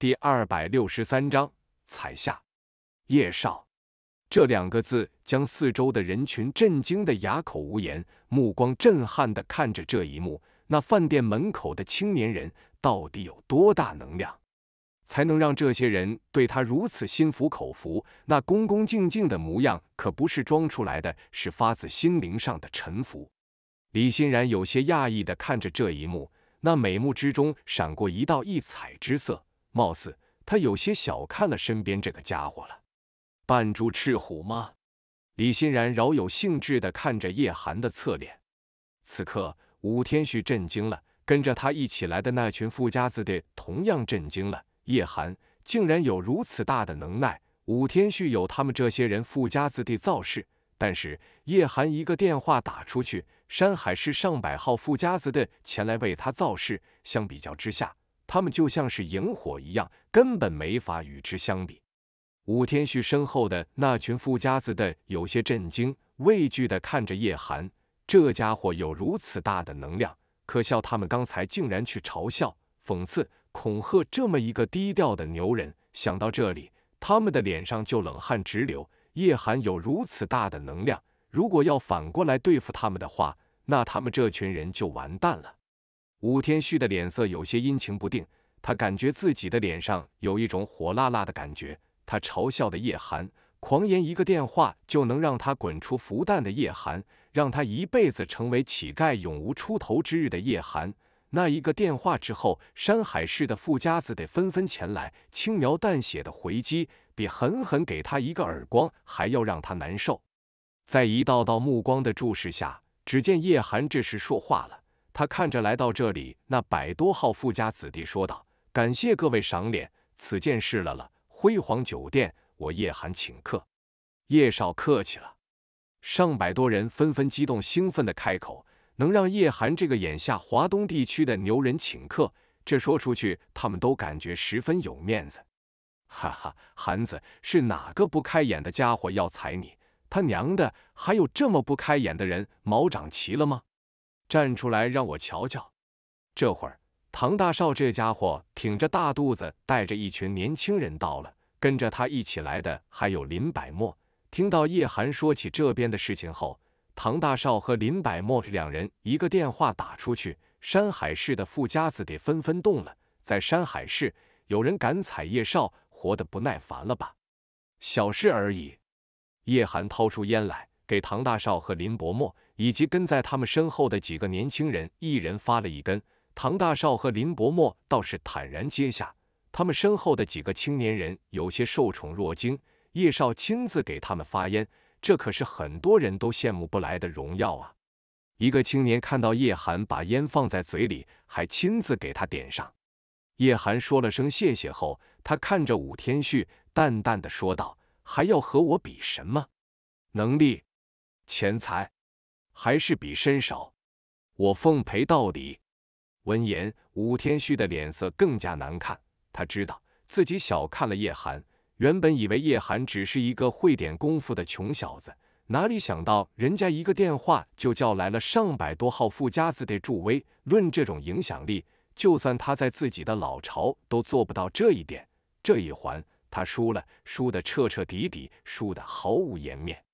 第二百六十三章，彩下叶少这两个字，将四周的人群震惊的哑口无言，目光震撼的看着这一幕。那饭店门口的青年人到底有多大能量，才能让这些人对他如此心服口服？那恭恭敬敬的模样可不是装出来的，是发自心灵上的臣服。李欣然有些讶异的看着这一幕，那美目之中闪过一道异彩之色。貌似他有些小看了身边这个家伙了，扮猪吃虎吗？李欣然饶有兴致地看着叶寒的侧脸。此刻，武天旭震惊了，跟着他一起来的那群富家子弟同样震惊了。叶寒竟然有如此大的能耐！武天旭有他们这些人富家子弟造势，但是叶寒一个电话打出去，山海市上百号富家子弟前来为他造势，相比较之下。他们就像是萤火一样，根本没法与之相比。武天旭身后的那群富家子的有些震惊、畏惧的看着叶寒，这家伙有如此大的能量，可笑他们刚才竟然去嘲笑、讽刺、恐吓这么一个低调的牛人。想到这里，他们的脸上就冷汗直流。叶寒有如此大的能量，如果要反过来对付他们的话，那他们这群人就完蛋了。武天旭的脸色有些阴晴不定，他感觉自己的脸上有一种火辣辣的感觉。他嘲笑的叶寒，狂言一个电话就能让他滚出福旦的叶寒，让他一辈子成为乞丐，永无出头之日的叶寒。那一个电话之后，山海市的富家子得纷纷前来，轻描淡写的回击，比狠狠给他一个耳光还要让他难受。在一道道目光的注视下，只见叶寒这时说话了。他看着来到这里那百多号富家子弟，说道：“感谢各位赏脸，此件事了了，辉煌酒店我叶寒请客，叶少客气了。”上百多人纷纷激动兴奋地开口：“能让叶寒这个眼下华东地区的牛人请客，这说出去他们都感觉十分有面子。”哈哈，韩子是哪个不开眼的家伙要踩你？他娘的，还有这么不开眼的人，毛长齐了吗？站出来让我瞧瞧！这会儿，唐大少这家伙挺着大肚子，带着一群年轻人到了。跟着他一起来的还有林百墨。听到叶寒说起这边的事情后，唐大少和林百墨两人一个电话打出去，山海市的富家子弟纷纷动了。在山海市，有人敢踩叶少，活得不耐烦了吧？小事而已。叶寒掏出烟来，给唐大少和林伯默。以及跟在他们身后的几个年轻人，一人发了一根。唐大少和林伯墨倒是坦然接下，他们身后的几个青年人有些受宠若惊。叶少亲自给他们发烟，这可是很多人都羡慕不来的荣耀啊！一个青年看到叶寒把烟放在嘴里，还亲自给他点上。叶寒说了声谢谢后，他看着武天旭，淡淡的说道：“还要和我比什么？能力？钱财？”还是比身手，我奉陪到底。闻言，武天旭的脸色更加难看。他知道自己小看了叶寒，原本以为叶寒只是一个会点功夫的穷小子，哪里想到人家一个电话就叫来了上百多号富家子弟助威。论这种影响力，就算他在自己的老巢都做不到这一点。这一环，他输了，输的彻彻底底，输的毫无颜面。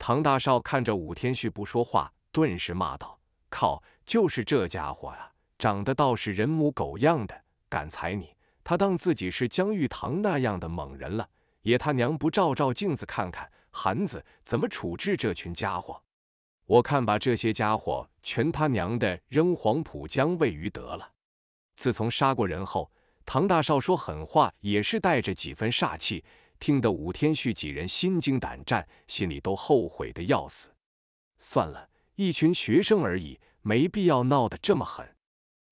唐大少看着武天旭不说话，顿时骂道：“靠！就是这家伙啊，长得倒是人模狗样的，敢踩你！他当自己是江玉堂那样的猛人了，也他娘不照照镜子看看？韩子，怎么处置这群家伙？我看把这些家伙全他娘的扔黄浦江喂鱼得了。”自从杀过人后，唐大少说狠话也是带着几分煞气。听得武天旭几人心惊胆战，心里都后悔的要死。算了，一群学生而已，没必要闹得这么狠。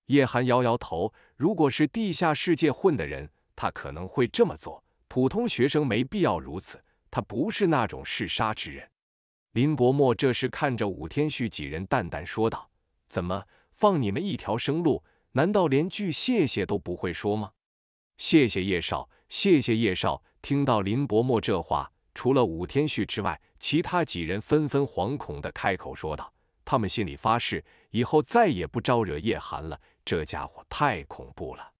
叶寒摇摇头，如果是地下世界混的人，他可能会这么做。普通学生没必要如此，他不是那种嗜杀之人。林伯墨这时看着武天旭几人，淡淡说道：“怎么放你们一条生路？难道连句谢谢都不会说吗？”谢谢叶少，谢谢叶少。听到林伯墨这话，除了武天旭之外，其他几人纷纷惶恐地开口说道。他们心里发誓，以后再也不招惹叶寒了。这家伙太恐怖了。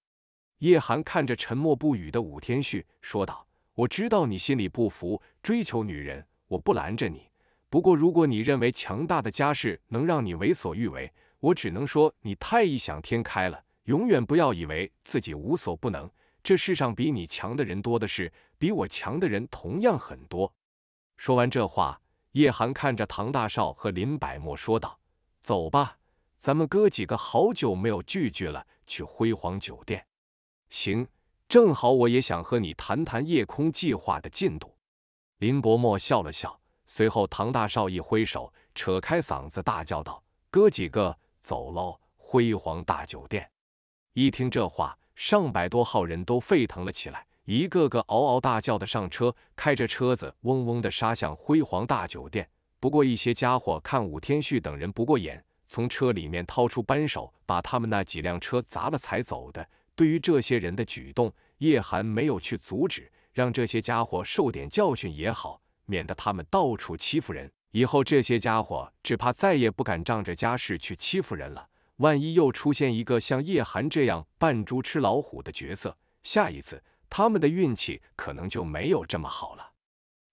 叶寒看着沉默不语的武天旭，说道：“我知道你心里不服，追求女人，我不拦着你。不过，如果你认为强大的家世能让你为所欲为，我只能说你太异想天开了。永远不要以为自己无所不能，这世上比你强的人多的是。”比我强的人同样很多。说完这话，叶寒看着唐大少和林柏墨说道：“走吧，咱们哥几个好久没有聚聚了，去辉煌酒店。”“行，正好我也想和你谈谈夜空计划的进度。”林柏墨笑了笑，随后唐大少一挥手，扯开嗓子大叫道：“哥几个，走喽！辉煌大酒店！”一听这话，上百多号人都沸腾了起来。一个个嗷嗷大叫的上车，开着车子嗡嗡的杀向辉煌大酒店。不过一些家伙看武天旭等人不过眼，从车里面掏出扳手，把他们那几辆车砸了才走的。对于这些人的举动，叶寒没有去阻止，让这些家伙受点教训也好，免得他们到处欺负人。以后这些家伙只怕再也不敢仗着家世去欺负人了。万一又出现一个像叶寒这样扮猪吃老虎的角色，下一次。他们的运气可能就没有这么好了。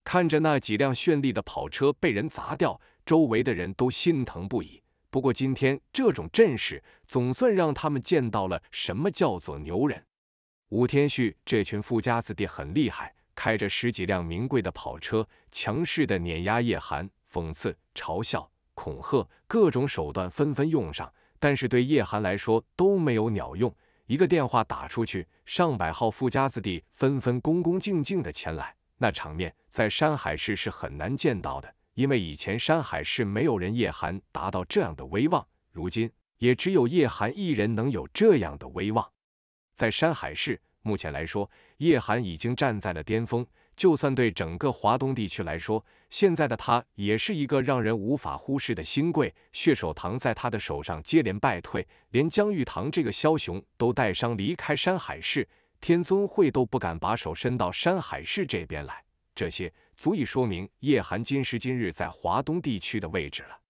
看着那几辆绚丽的跑车被人砸掉，周围的人都心疼不已。不过今天这种阵势，总算让他们见到了什么叫做牛人。吴天旭这群富家子弟很厉害，开着十几辆名贵的跑车，强势的碾压叶寒，讽刺、嘲笑、恐吓，各种手段纷纷用上，但是对叶寒来说都没有鸟用。一个电话打出去，上百号富家子弟纷纷恭恭敬敬的前来，那场面在山海市是很难见到的。因为以前山海市没有人叶寒达到这样的威望，如今也只有叶寒一人能有这样的威望。在山海市，目前来说，叶寒已经站在了巅峰。就算对整个华东地区来说，现在的他也是一个让人无法忽视的新贵。血手堂在他的手上接连败退，连江玉堂这个枭雄都带伤离开山海市，天尊会都不敢把手伸到山海市这边来。这些足以说明叶寒今时今日在华东地区的位置了。